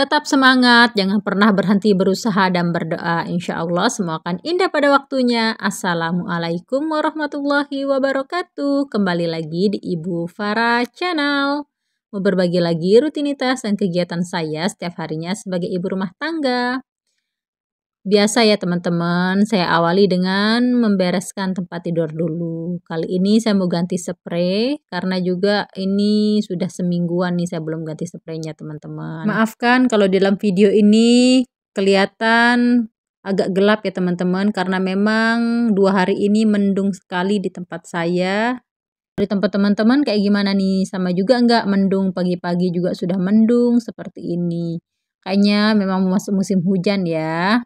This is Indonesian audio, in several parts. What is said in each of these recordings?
Tetap semangat, jangan pernah berhenti berusaha dan berdoa. Insya Allah semua akan indah pada waktunya. Assalamualaikum warahmatullahi wabarakatuh. Kembali lagi di Ibu Farah Channel. Mau berbagi lagi rutinitas dan kegiatan saya setiap harinya sebagai ibu rumah tangga. Biasa ya teman-teman, saya awali dengan membereskan tempat tidur dulu. Kali ini saya mau ganti spray karena juga ini sudah semingguan nih saya belum ganti spraynya teman-teman. Maafkan kalau di dalam video ini kelihatan agak gelap ya teman-teman karena memang dua hari ini mendung sekali di tempat saya. Di tempat teman-teman kayak gimana nih? Sama juga enggak mendung pagi-pagi juga sudah mendung seperti ini. Kayaknya memang masuk musim hujan ya.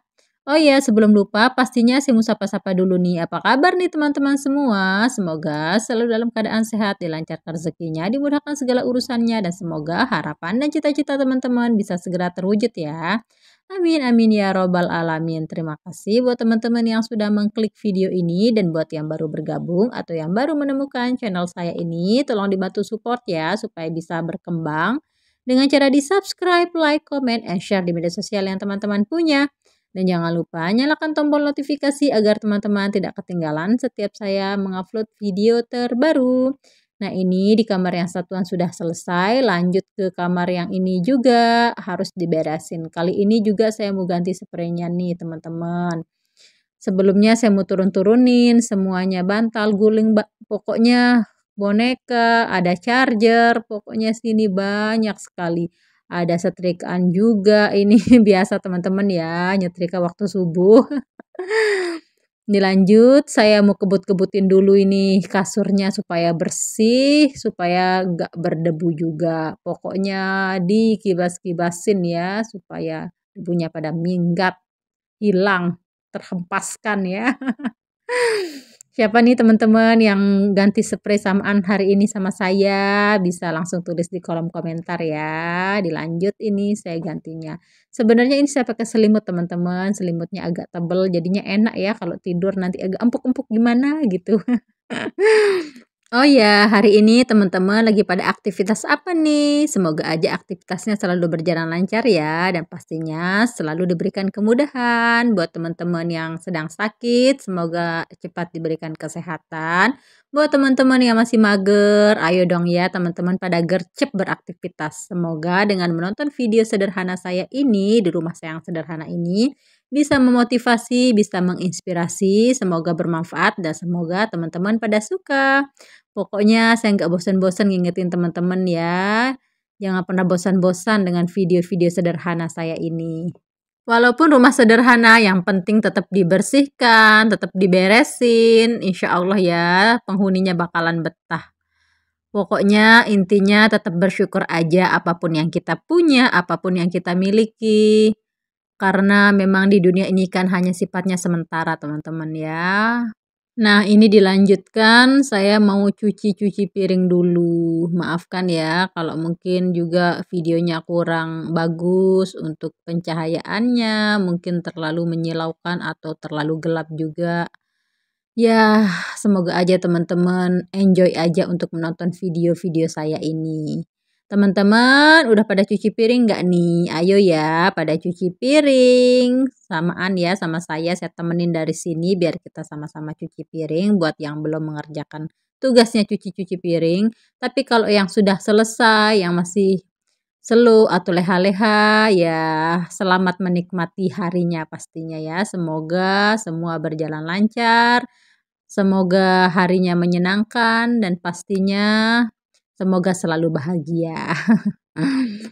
Oh iya, sebelum lupa pastinya saya mau sapa-sapa dulu nih. Apa kabar nih teman-teman semua? Semoga selalu dalam keadaan sehat, dilancarkan rezekinya, dimudahkan segala urusannya, dan semoga harapan dan cita-cita teman-teman bisa segera terwujud ya. Amin, amin ya robbal alamin. Terima kasih buat teman-teman yang sudah mengklik video ini dan buat yang baru bergabung atau yang baru menemukan channel saya ini, tolong dibantu support ya supaya bisa berkembang dengan cara di subscribe, like, comment, and share di media sosial yang teman-teman punya. Dan jangan lupa nyalakan tombol notifikasi agar teman-teman tidak ketinggalan setiap saya mengupload video terbaru. Nah ini di kamar yang satuan sudah selesai, lanjut ke kamar yang ini juga harus diberesin. Kali ini juga saya mau ganti spraynya nih teman-teman. Sebelumnya saya mau turun-turunin semuanya bantal, guling, pokoknya boneka, ada charger, pokoknya sini banyak sekali ada setrikaan juga ini biasa teman-teman ya nyetrika waktu subuh dilanjut saya mau kebut-kebutin dulu ini kasurnya supaya bersih supaya nggak berdebu juga pokoknya dikibas-kibasin ya supaya debunya pada minggat hilang terhempaskan ya Siapa nih teman-teman yang ganti spray samaan hari ini sama saya? Bisa langsung tulis di kolom komentar ya. Dilanjut ini saya gantinya. Sebenarnya ini saya pakai selimut teman-teman. Selimutnya agak tebel jadinya enak ya kalau tidur nanti agak empuk-empuk gimana gitu. Oh ya, hari ini teman-teman lagi pada aktivitas apa nih? Semoga aja aktivitasnya selalu berjalan lancar ya dan pastinya selalu diberikan kemudahan buat teman-teman yang sedang sakit, semoga cepat diberikan kesehatan. Buat teman-teman yang masih mager, ayo dong ya teman-teman pada gercep beraktivitas. Semoga dengan menonton video sederhana saya ini di rumah saya yang sederhana ini bisa memotivasi, bisa menginspirasi. Semoga bermanfaat dan semoga teman-teman pada suka. Pokoknya saya nggak bosan-bosan ngingetin teman-teman ya. Jangan pernah bosan-bosan dengan video-video sederhana saya ini. Walaupun rumah sederhana, yang penting tetap dibersihkan, tetap diberesin. Insya Allah ya, penghuninya bakalan betah. Pokoknya intinya tetap bersyukur aja apapun yang kita punya, apapun yang kita miliki karena memang di dunia ini kan hanya sifatnya sementara teman-teman ya. Nah ini dilanjutkan saya mau cuci-cuci piring dulu maafkan ya kalau mungkin juga videonya kurang bagus untuk pencahayaannya mungkin terlalu menyilaukan atau terlalu gelap juga. Ya semoga aja teman-teman enjoy aja untuk menonton video-video saya ini. Teman-teman udah pada cuci piring nggak nih? Ayo ya pada cuci piring. Samaan ya sama saya, saya temenin dari sini biar kita sama-sama cuci piring buat yang belum mengerjakan tugasnya cuci-cuci piring. Tapi kalau yang sudah selesai, yang masih selu atau leha-leha ya selamat menikmati harinya pastinya ya. Semoga semua berjalan lancar. Semoga harinya menyenangkan dan pastinya Semoga selalu bahagia.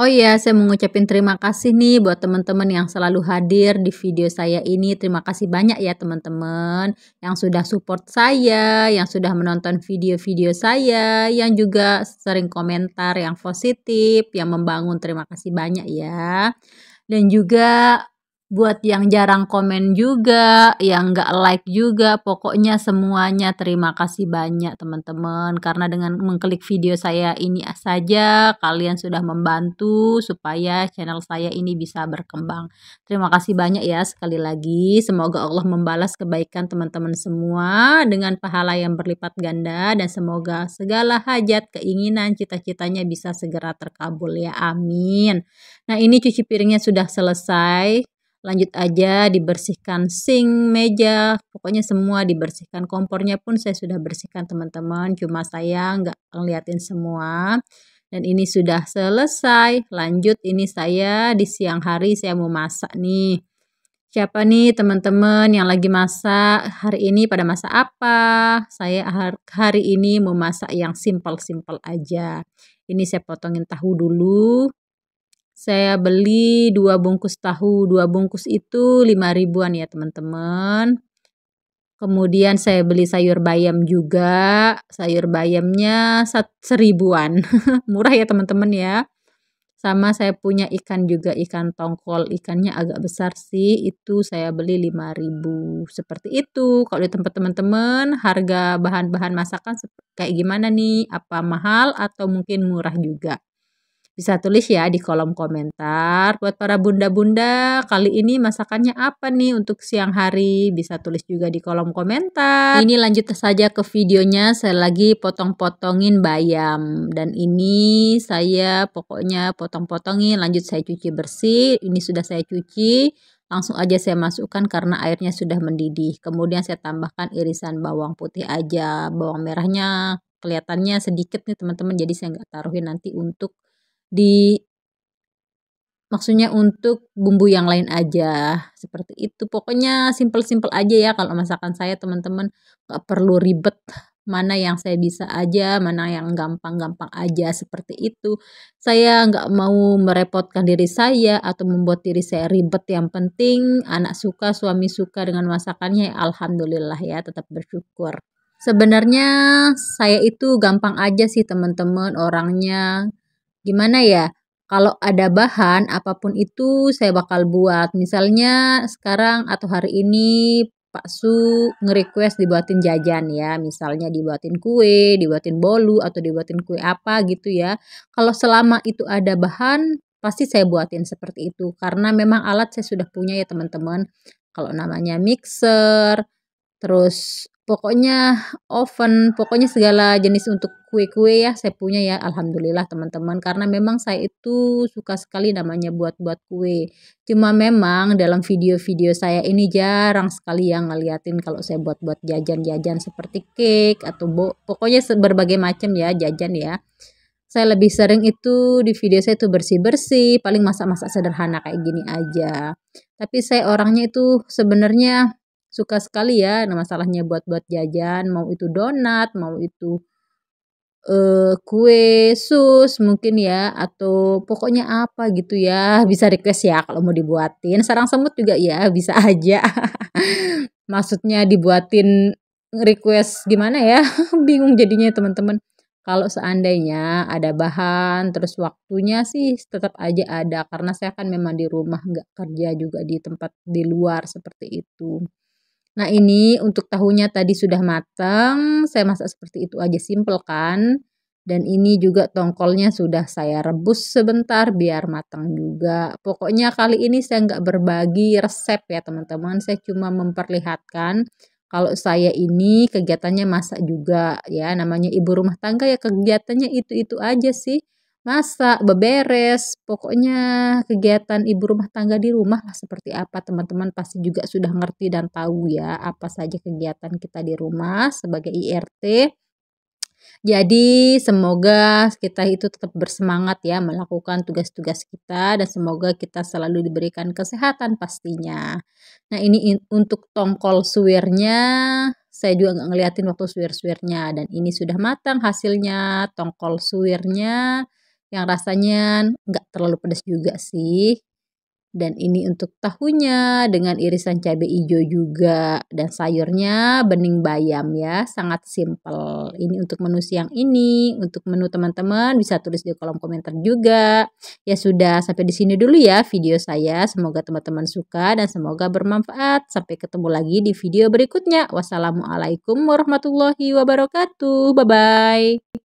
oh iya, saya mengucapkan terima kasih nih buat teman-teman yang selalu hadir di video saya ini. Terima kasih banyak ya teman-teman yang sudah support saya, yang sudah menonton video-video saya, yang juga sering komentar yang positif, yang membangun. Terima kasih banyak ya. Dan juga buat yang jarang komen juga, yang nggak like juga, pokoknya semuanya terima kasih banyak teman-teman. Karena dengan mengklik video saya ini saja, kalian sudah membantu supaya channel saya ini bisa berkembang. Terima kasih banyak ya sekali lagi. Semoga Allah membalas kebaikan teman-teman semua dengan pahala yang berlipat ganda dan semoga segala hajat, keinginan, cita-citanya bisa segera terkabul ya. Amin. Nah ini cuci piringnya sudah selesai lanjut aja dibersihkan sink, meja, pokoknya semua dibersihkan. Kompornya pun saya sudah bersihkan teman-teman, cuma saya nggak ngeliatin semua. Dan ini sudah selesai. Lanjut ini saya di siang hari saya mau masak nih. Siapa nih teman-teman yang lagi masak hari ini pada masa apa? Saya hari ini mau masak yang simpel-simpel aja. Ini saya potongin tahu dulu saya beli dua bungkus tahu. Dua bungkus itu lima ribuan ya teman-teman. Kemudian saya beli sayur bayam juga. Sayur bayamnya seribuan. Murah ya teman-teman ya. Sama saya punya ikan juga, ikan tongkol. Ikannya agak besar sih, itu saya beli lima ribu Seperti itu, kalau di tempat teman-teman harga bahan-bahan masakan kayak gimana nih? Apa mahal atau mungkin murah juga? Bisa tulis ya di kolom komentar. Buat para bunda-bunda, kali ini masakannya apa nih untuk siang hari? Bisa tulis juga di kolom komentar. Ini lanjut saja ke videonya. Saya lagi potong-potongin bayam. Dan ini saya pokoknya potong-potongin. Lanjut saya cuci bersih. Ini sudah saya cuci langsung aja saya masukkan karena airnya sudah mendidih. Kemudian saya tambahkan irisan bawang putih aja, bawang merahnya kelihatannya sedikit nih teman-teman jadi saya nggak taruhin nanti untuk di maksudnya untuk bumbu yang lain aja seperti itu pokoknya simple-simple aja ya kalau masakan saya teman-teman nggak perlu ribet mana yang saya bisa aja mana yang gampang-gampang aja seperti itu saya nggak mau merepotkan diri saya atau membuat diri saya ribet yang penting anak suka suami suka dengan masakannya alhamdulillah ya tetap bersyukur sebenarnya saya itu gampang aja sih teman-teman orangnya gimana ya kalau ada bahan apapun itu saya bakal buat. Misalnya sekarang atau hari ini Pak Su nge-request dibuatin jajan ya, misalnya dibuatin kue, dibuatin bolu atau dibuatin kue apa gitu ya. Kalau selama itu ada bahan pasti saya buatin seperti itu karena memang alat saya sudah punya ya teman-teman. Kalau namanya mixer, terus pokoknya oven, pokoknya segala jenis untuk kue-kue ya saya punya ya alhamdulillah teman-teman karena memang saya itu suka sekali namanya buat-buat kue. Cuma memang dalam video-video saya ini jarang sekali yang ngeliatin kalau saya buat-buat jajan-jajan seperti cake atau bo pokoknya berbagai macam ya jajan ya. Saya lebih sering itu di video saya itu bersih-bersih, paling masak-masak sederhana kayak gini aja. Tapi saya orangnya itu sebenarnya suka sekali ya nah masalahnya buat-buat jajan mau itu donat mau itu uh, kue sus mungkin ya atau pokoknya apa gitu ya bisa request ya kalau mau dibuatin sarang semut juga ya bisa aja maksudnya dibuatin request gimana ya bingung jadinya teman-teman kalau seandainya ada bahan terus waktunya sih tetap aja ada karena saya kan memang di rumah nggak kerja juga di tempat di luar seperti itu Nah ini untuk tahunya tadi sudah matang, saya masak seperti itu aja simple kan. Dan ini juga tongkolnya sudah saya rebus sebentar biar matang juga. Pokoknya kali ini saya nggak berbagi resep ya teman-teman. Saya cuma memperlihatkan kalau saya ini kegiatannya masak juga ya. Namanya ibu rumah tangga ya kegiatannya itu-itu aja sih masak, beberes, pokoknya kegiatan ibu rumah tangga di rumah lah seperti apa teman-teman pasti juga sudah ngerti dan tahu ya apa saja kegiatan kita di rumah sebagai IRT. Jadi semoga kita itu tetap bersemangat ya melakukan tugas-tugas kita dan semoga kita selalu diberikan kesehatan pastinya. Nah ini in untuk tongkol suwirnya saya juga nggak ngeliatin waktu suwir-suwirnya dan ini sudah matang hasilnya tongkol suwirnya yang rasanya nggak terlalu pedas juga sih. Dan ini untuk tahunya dengan irisan cabai hijau juga dan sayurnya bening bayam ya, sangat simple. Ini untuk menu siang ini, untuk menu teman-teman bisa tulis di kolom komentar juga. Ya sudah, sampai di sini dulu ya video saya. Semoga teman-teman suka dan semoga bermanfaat. Sampai ketemu lagi di video berikutnya. Wassalamualaikum warahmatullahi wabarakatuh. Bye bye.